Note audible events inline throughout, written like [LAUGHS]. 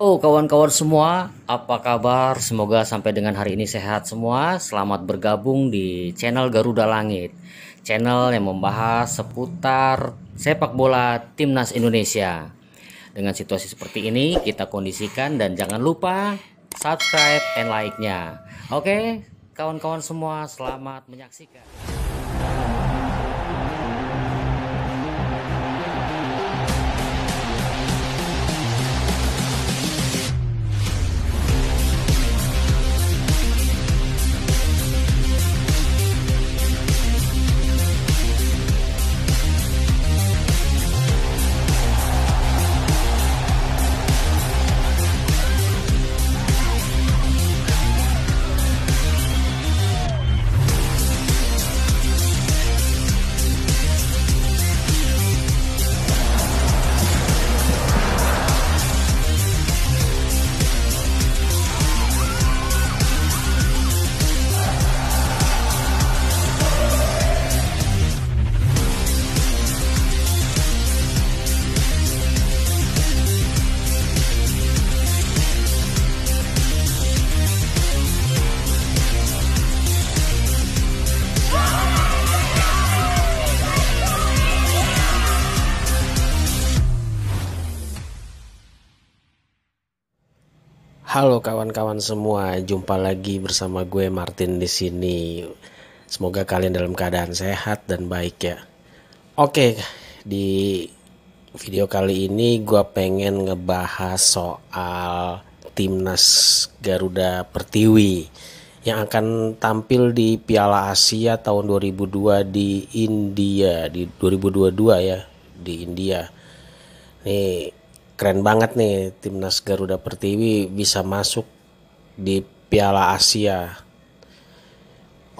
Oh kawan-kawan semua, apa kabar? Semoga sampai dengan hari ini sehat semua. Selamat bergabung di channel Garuda Langit. Channel yang membahas seputar sepak bola timnas Indonesia. Dengan situasi seperti ini, kita kondisikan dan jangan lupa subscribe and like-nya. Oke, kawan-kawan semua, selamat menyaksikan. Halo kawan-kawan semua, jumpa lagi bersama gue Martin di sini. Semoga kalian dalam keadaan sehat dan baik ya. Oke, di video kali ini gue pengen ngebahas soal timnas Garuda Pertiwi yang akan tampil di Piala Asia tahun 2002 di India di 2022 ya di India. Nih keren banget nih timnas Garuda Pertiwi bisa masuk di Piala Asia.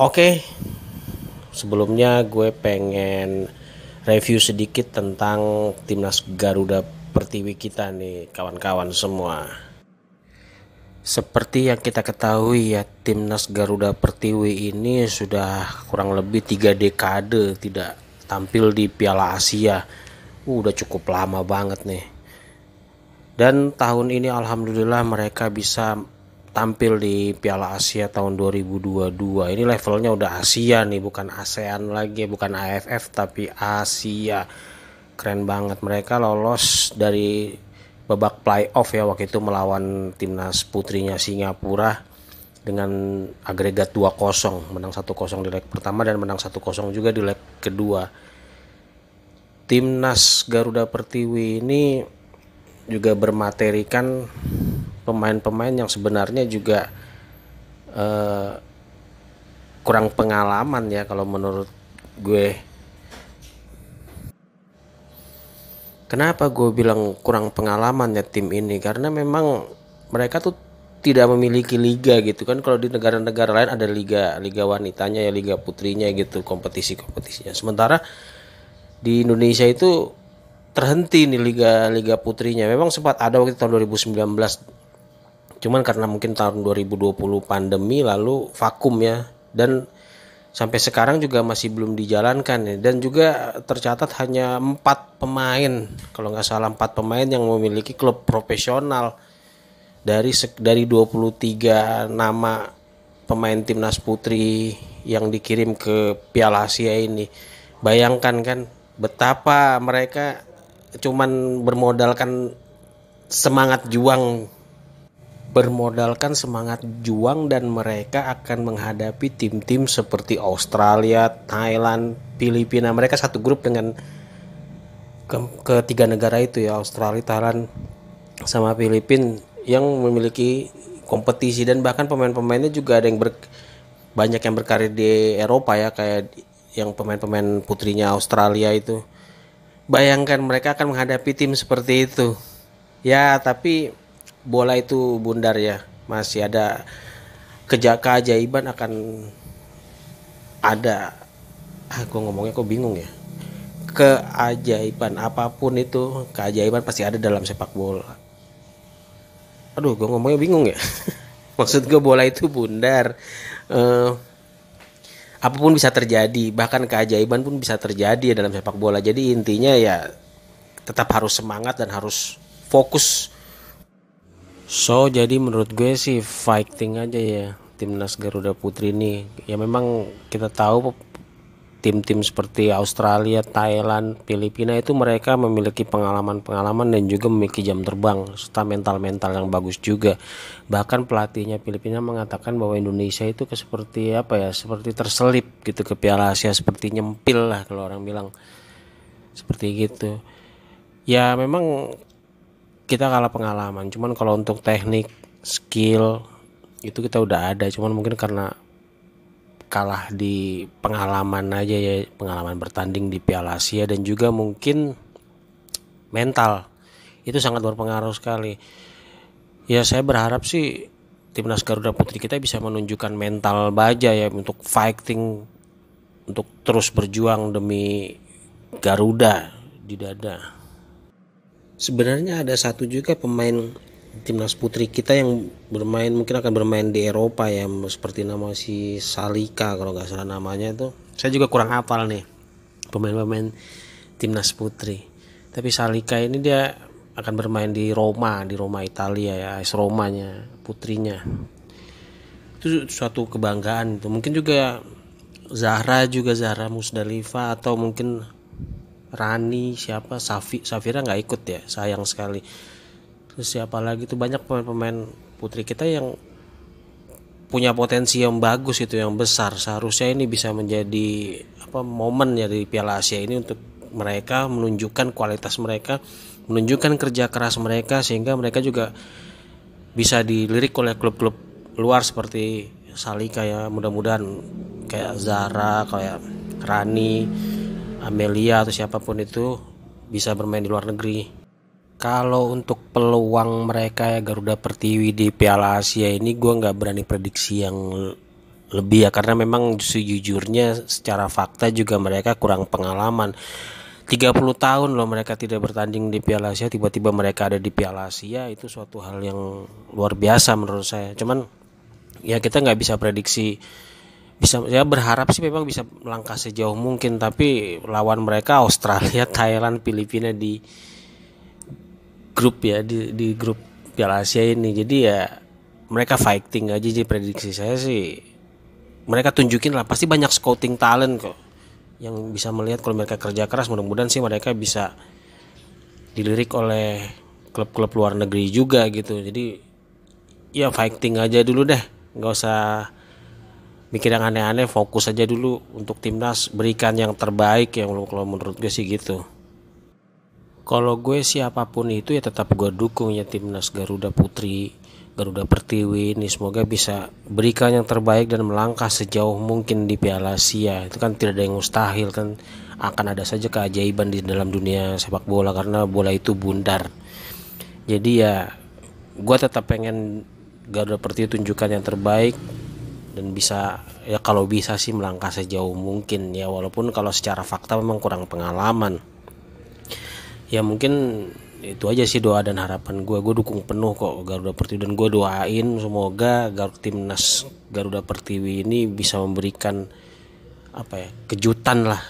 Oke, sebelumnya gue pengen review sedikit tentang timnas Garuda Pertiwi kita nih kawan-kawan semua. Seperti yang kita ketahui ya timnas Garuda Pertiwi ini sudah kurang lebih tiga dekade tidak tampil di Piala Asia. Uh, udah cukup lama banget nih dan tahun ini alhamdulillah mereka bisa tampil di Piala Asia tahun 2022. Ini levelnya udah Asia nih, bukan ASEAN lagi, bukan AFF tapi Asia. Keren banget mereka lolos dari babak playoff ya waktu itu melawan timnas putrinya Singapura dengan agregat 2-0, menang 1-0 di leg pertama dan menang 1-0 juga di leg kedua. Timnas Garuda Pertiwi ini juga bermaterikan pemain-pemain yang sebenarnya juga eh, kurang pengalaman ya kalau menurut gue. Kenapa gue bilang kurang pengalaman ya tim ini? Karena memang mereka tuh tidak memiliki liga gitu kan kalau di negara-negara lain ada liga liga wanitanya ya liga putrinya gitu kompetisi kompetisinya sementara di Indonesia itu terhenti nih liga liga putrinya. Memang sempat ada waktu tahun 2019. Cuman karena mungkin tahun 2020 pandemi lalu vakum ya dan sampai sekarang juga masih belum dijalankan ya. Dan juga tercatat hanya empat pemain kalau nggak salah empat pemain yang memiliki klub profesional dari dari 23 nama pemain timnas putri yang dikirim ke Piala Asia ini. Bayangkan kan betapa mereka cuman bermodalkan semangat juang bermodalkan semangat juang dan mereka akan menghadapi tim-tim seperti Australia, Thailand, Filipina. Mereka satu grup dengan ke ketiga negara itu ya, Australia, Thailand sama Filipina yang memiliki kompetisi dan bahkan pemain-pemainnya juga ada yang ber banyak yang berkarir di Eropa ya kayak yang pemain-pemain putrinya Australia itu bayangkan mereka akan menghadapi tim seperti itu. Ya, tapi bola itu bundar ya. Masih ada kejak keajaiban akan ada ah ngomongnya kok bingung ya keajaiban apapun itu keajaiban pasti ada dalam sepak bola aduh gue ngomongnya bingung ya [LAUGHS] maksud gue bola itu bundar uh, apapun bisa terjadi bahkan keajaiban pun bisa terjadi ya dalam sepak bola jadi intinya ya tetap harus semangat dan harus fokus so jadi menurut gue sih fighting aja ya timnas Garuda Putri ini ya memang kita tahu tim-tim seperti Australia, Thailand, Filipina itu mereka memiliki pengalaman-pengalaman dan juga memiliki jam terbang serta mental-mental yang bagus juga. Bahkan pelatihnya Filipina mengatakan bahwa Indonesia itu ke seperti apa ya, seperti terselip gitu ke Piala Asia seperti nyempil lah kalau orang bilang seperti gitu. Ya memang kita kalah pengalaman, cuman kalau untuk teknik, skill itu kita udah ada, cuman mungkin karena kalah di pengalaman aja ya pengalaman bertanding di Piala Asia dan juga mungkin mental itu sangat berpengaruh sekali ya saya berharap sih timnas Garuda Putri kita bisa menunjukkan mental baja ya untuk fighting untuk terus berjuang demi Garuda di dada sebenarnya ada satu juga pemain timnas putri kita yang bermain mungkin akan bermain di Eropa ya seperti nama si Salika kalau nggak salah namanya itu saya juga kurang hafal nih pemain-pemain timnas putri tapi Salika ini dia akan bermain di Roma di Roma Italia ya es Romanya putrinya itu suatu kebanggaan itu mungkin juga Zahra juga Zahra Musdalifah atau mungkin Rani siapa Safi Safira nggak ikut ya sayang sekali terus siapa lagi tuh banyak pemain-pemain putri kita yang punya potensi yang bagus itu yang besar seharusnya ini bisa menjadi apa momen ya di Piala Asia ini untuk mereka menunjukkan kualitas mereka menunjukkan kerja keras mereka sehingga mereka juga bisa dilirik oleh klub-klub luar seperti Salika ya mudah-mudahan kayak Zara kayak Rani Amelia atau siapapun itu bisa bermain di luar negeri kalau untuk peluang mereka ya Garuda Pertiwi di Piala Asia ini gue nggak berani prediksi yang lebih ya karena memang sejujurnya secara fakta juga mereka kurang pengalaman. 30 tahun loh mereka tidak bertanding di Piala Asia tiba-tiba mereka ada di Piala Asia itu suatu hal yang luar biasa menurut saya. Cuman ya kita nggak bisa prediksi bisa ya berharap sih memang bisa melangkah sejauh mungkin tapi lawan mereka Australia, [LAUGHS] Thailand, Filipina di grup ya di di grup Piala Asia ini. Jadi ya mereka fighting aja jadi prediksi saya sih mereka tunjukin lah pasti banyak scouting talent kok yang bisa melihat kalau mereka kerja keras mudah-mudahan sih mereka bisa dilirik oleh klub-klub luar negeri juga gitu jadi ya fighting aja dulu deh nggak usah mikir yang aneh-aneh fokus aja dulu untuk timnas berikan yang terbaik yang kalau menurut gue sih gitu kalau gue siapapun itu ya tetap gue dukung ya timnas Garuda Putri, Garuda Pertiwi ini semoga bisa berikan yang terbaik dan melangkah sejauh mungkin di Piala Asia. Itu kan tidak ada yang mustahil kan akan ada saja keajaiban di dalam dunia sepak bola karena bola itu bundar. Jadi ya gue tetap pengen Garuda Pertiwi tunjukkan yang terbaik dan bisa ya kalau bisa sih melangkah sejauh mungkin ya walaupun kalau secara fakta memang kurang pengalaman ya mungkin itu aja sih doa dan harapan gue gue dukung penuh kok Garuda Pertiwi dan gue doain semoga Garuda timnas Garuda Pertiwi ini bisa memberikan apa ya kejutan lah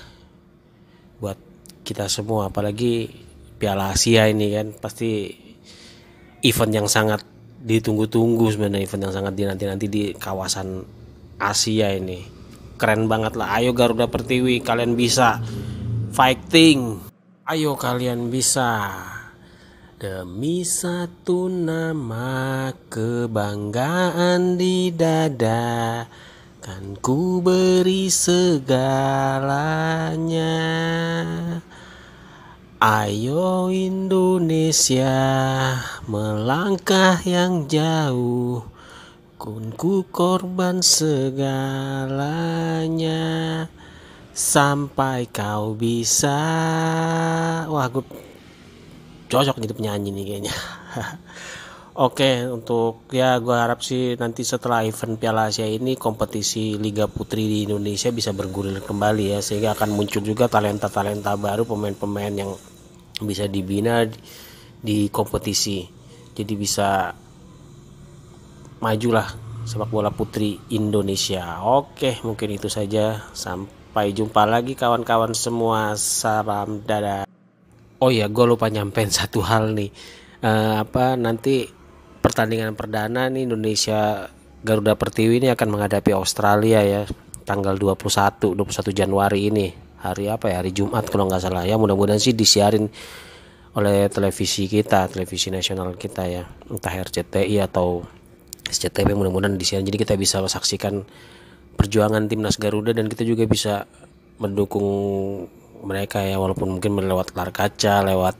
buat kita semua apalagi Piala Asia ini kan pasti event yang sangat ditunggu-tunggu sebenarnya event yang sangat dinanti-nanti di kawasan Asia ini keren banget lah ayo Garuda Pertiwi kalian bisa fighting Ayo kalian bisa Demi satu nama kebanggaan di dada Kan ku beri segalanya Ayo Indonesia melangkah yang jauh Kun ku korban segalanya sampai kau bisa wah gue cocok jadi penyanyi nih kayaknya [LAUGHS] Oke untuk ya gue harap sih nanti setelah event Piala Asia ini kompetisi Liga Putri di Indonesia bisa bergulir kembali ya sehingga akan muncul juga talenta-talenta baru pemain-pemain yang bisa dibina di kompetisi jadi bisa majulah sepak bola putri Indonesia. Oke mungkin itu saja sampai Sampai jumpa lagi kawan-kawan semua. Salam dadah. Oh ya, gue lupa nyampein [LAUGHS] satu hal nih. Uh, apa nanti pertandingan perdana nih Indonesia Garuda Pertiwi ini akan menghadapi Australia ya tanggal 21 21 Januari ini. Hari apa ya? Hari Jumat kalau nggak salah. Ya mudah-mudahan sih disiarin oleh televisi kita, televisi nasional kita ya. Entah RCTI atau SCTV mudah-mudahan disiarin jadi kita bisa saksikan perjuangan timnas Garuda dan kita juga bisa mendukung mereka ya walaupun mungkin melewat lar kaca lewat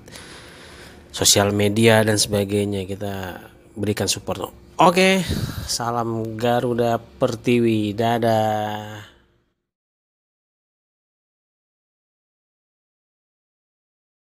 sosial media dan sebagainya kita berikan support oke salam Garuda Pertiwi dadah